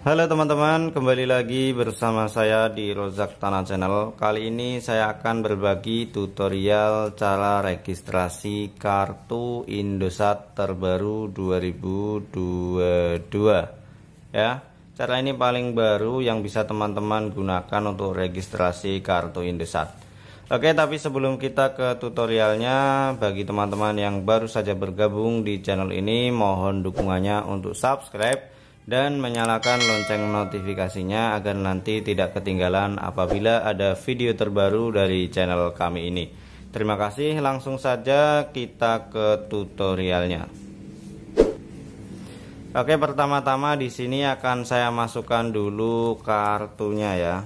Halo teman-teman, kembali lagi bersama saya di Rozak Tanah Channel. Kali ini saya akan berbagi tutorial cara registrasi kartu Indosat terbaru 2022. Ya, cara ini paling baru yang bisa teman-teman gunakan untuk registrasi kartu Indosat. Oke, tapi sebelum kita ke tutorialnya, bagi teman-teman yang baru saja bergabung di channel ini, mohon dukungannya untuk subscribe dan menyalakan lonceng notifikasinya agar nanti tidak ketinggalan apabila ada video terbaru dari channel kami ini. Terima kasih, langsung saja kita ke tutorialnya. Oke, pertama-tama di sini akan saya masukkan dulu kartunya ya.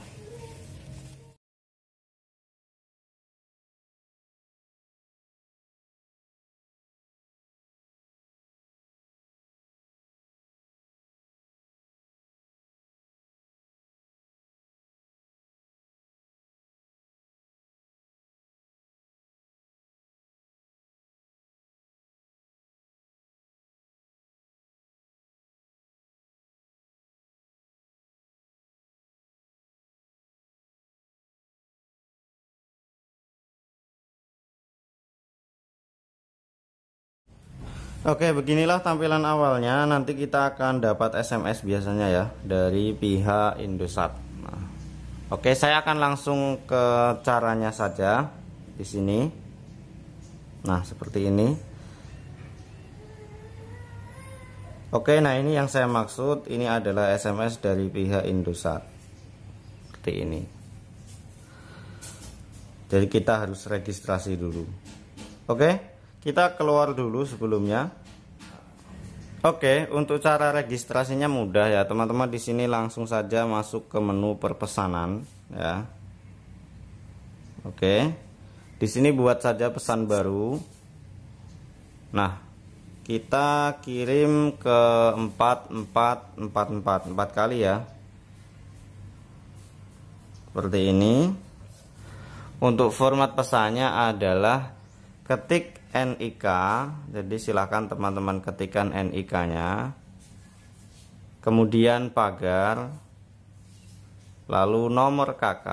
Oke beginilah tampilan awalnya nanti kita akan dapat SMS biasanya ya dari pihak Indosat nah, Oke saya akan langsung ke caranya saja di sini Nah seperti ini Oke nah ini yang saya maksud ini adalah SMS dari pihak Indosat Seperti ini jadi kita harus registrasi dulu oke okay? kita keluar dulu sebelumnya Oke untuk cara registrasinya mudah ya teman-teman di sini langsung saja masuk ke menu perpesanan ya Oke di sini buat saja pesan baru Nah kita kirim ke 4444 4, kali ya seperti ini untuk format pesannya adalah ketik NIK jadi silahkan teman-teman ketikkan NIK nya kemudian pagar lalu nomor KK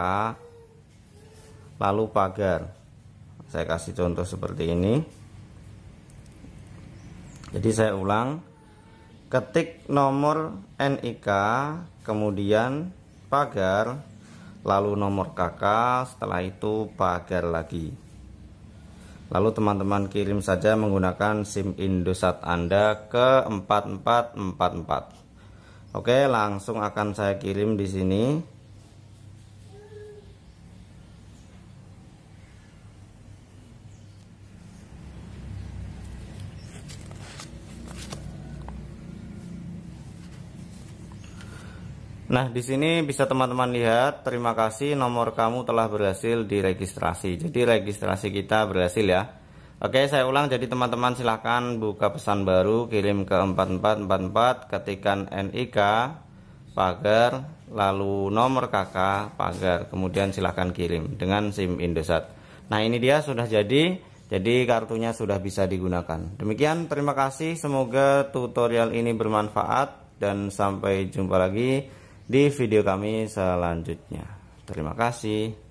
lalu pagar saya kasih contoh seperti ini jadi saya ulang ketik nomor NIK kemudian pagar lalu nomor KK setelah itu pagar lagi lalu teman-teman kirim saja menggunakan SIM Indosat Anda ke 4444 Oke langsung akan saya kirim di sini Nah, di sini bisa teman-teman lihat, terima kasih nomor kamu telah berhasil diregistrasi. Jadi registrasi kita berhasil ya. Oke, saya ulang. Jadi teman-teman silahkan buka pesan baru, kirim ke 4444, ketikan NIK, pagar, lalu nomor KK, pagar. Kemudian silahkan kirim dengan SIM Indosat. Nah, ini dia sudah jadi. Jadi kartunya sudah bisa digunakan. Demikian, terima kasih. Semoga tutorial ini bermanfaat dan sampai jumpa lagi di video kami selanjutnya. Terima kasih.